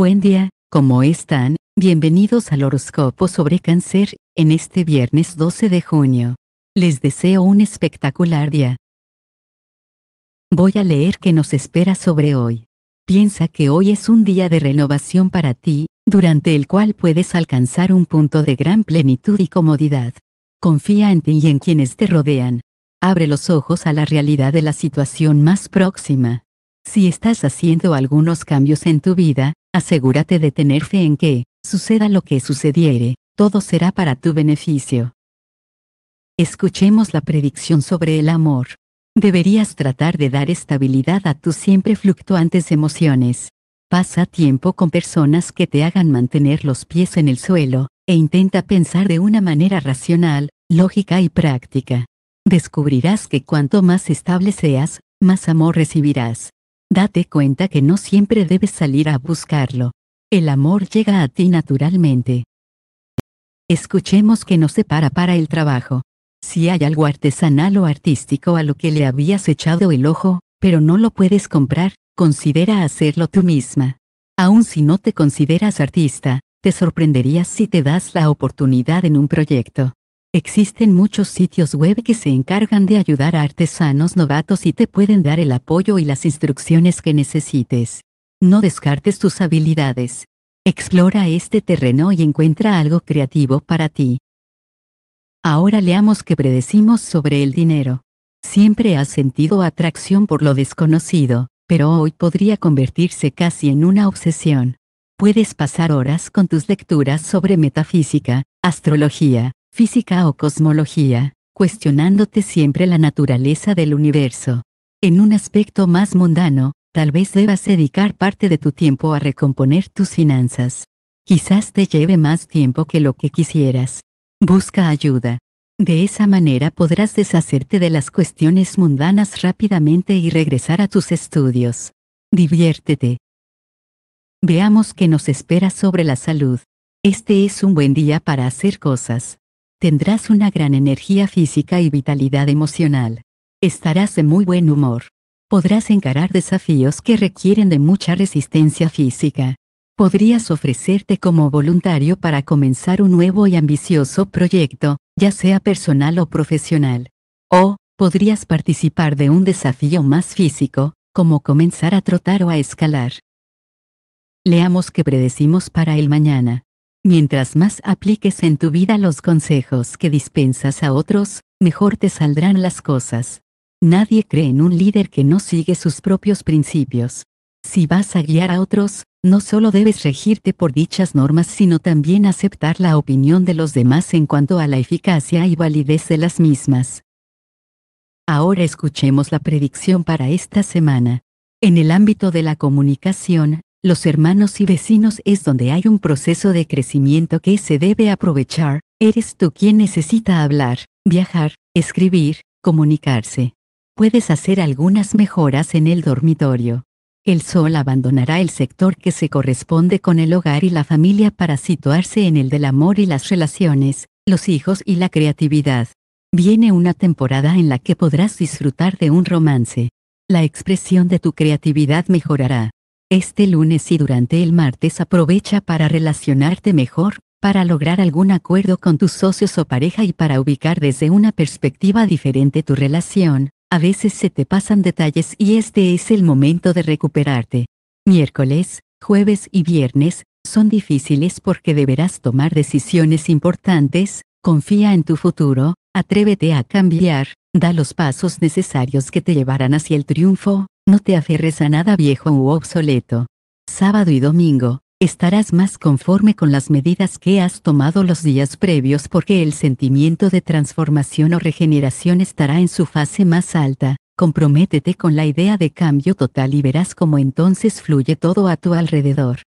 Buen día, ¿cómo están? Bienvenidos al horóscopo sobre cáncer, en este viernes 12 de junio. Les deseo un espectacular día. Voy a leer qué nos espera sobre hoy. Piensa que hoy es un día de renovación para ti, durante el cual puedes alcanzar un punto de gran plenitud y comodidad. Confía en ti y en quienes te rodean. Abre los ojos a la realidad de la situación más próxima. Si estás haciendo algunos cambios en tu vida, Asegúrate de tener fe en que, suceda lo que sucediere, todo será para tu beneficio. Escuchemos la predicción sobre el amor. Deberías tratar de dar estabilidad a tus siempre fluctuantes emociones. Pasa tiempo con personas que te hagan mantener los pies en el suelo, e intenta pensar de una manera racional, lógica y práctica. Descubrirás que cuanto más estable seas, más amor recibirás date cuenta que no siempre debes salir a buscarlo. El amor llega a ti naturalmente. Escuchemos que no separa para el trabajo. Si hay algo artesanal o artístico a lo que le habías echado el ojo, pero no lo puedes comprar, considera hacerlo tú misma. Aun si no te consideras artista, te sorprenderías si te das la oportunidad en un proyecto. Existen muchos sitios web que se encargan de ayudar a artesanos novatos y te pueden dar el apoyo y las instrucciones que necesites. No descartes tus habilidades. Explora este terreno y encuentra algo creativo para ti. Ahora leamos que predecimos sobre el dinero. Siempre has sentido atracción por lo desconocido, pero hoy podría convertirse casi en una obsesión. Puedes pasar horas con tus lecturas sobre metafísica, astrología, física o cosmología, cuestionándote siempre la naturaleza del universo. En un aspecto más mundano, tal vez debas dedicar parte de tu tiempo a recomponer tus finanzas. Quizás te lleve más tiempo que lo que quisieras. Busca ayuda. De esa manera podrás deshacerte de las cuestiones mundanas rápidamente y regresar a tus estudios. Diviértete. Veamos qué nos espera sobre la salud. Este es un buen día para hacer cosas. Tendrás una gran energía física y vitalidad emocional. Estarás de muy buen humor. Podrás encarar desafíos que requieren de mucha resistencia física. Podrías ofrecerte como voluntario para comenzar un nuevo y ambicioso proyecto, ya sea personal o profesional. O, podrías participar de un desafío más físico, como comenzar a trotar o a escalar. Leamos que predecimos para el mañana. Mientras más apliques en tu vida los consejos que dispensas a otros, mejor te saldrán las cosas. Nadie cree en un líder que no sigue sus propios principios. Si vas a guiar a otros, no solo debes regirte por dichas normas, sino también aceptar la opinión de los demás en cuanto a la eficacia y validez de las mismas. Ahora escuchemos la predicción para esta semana. En el ámbito de la comunicación, los hermanos y vecinos es donde hay un proceso de crecimiento que se debe aprovechar, eres tú quien necesita hablar, viajar, escribir, comunicarse. Puedes hacer algunas mejoras en el dormitorio. El sol abandonará el sector que se corresponde con el hogar y la familia para situarse en el del amor y las relaciones, los hijos y la creatividad. Viene una temporada en la que podrás disfrutar de un romance. La expresión de tu creatividad mejorará este lunes y durante el martes aprovecha para relacionarte mejor, para lograr algún acuerdo con tus socios o pareja y para ubicar desde una perspectiva diferente tu relación, a veces se te pasan detalles y este es el momento de recuperarte. Miércoles, jueves y viernes, son difíciles porque deberás tomar decisiones importantes, confía en tu futuro, atrévete a cambiar, da los pasos necesarios que te llevarán hacia el triunfo, no te aferres a nada viejo u obsoleto. Sábado y domingo, estarás más conforme con las medidas que has tomado los días previos porque el sentimiento de transformación o regeneración estará en su fase más alta. Comprométete con la idea de cambio total y verás cómo entonces fluye todo a tu alrededor.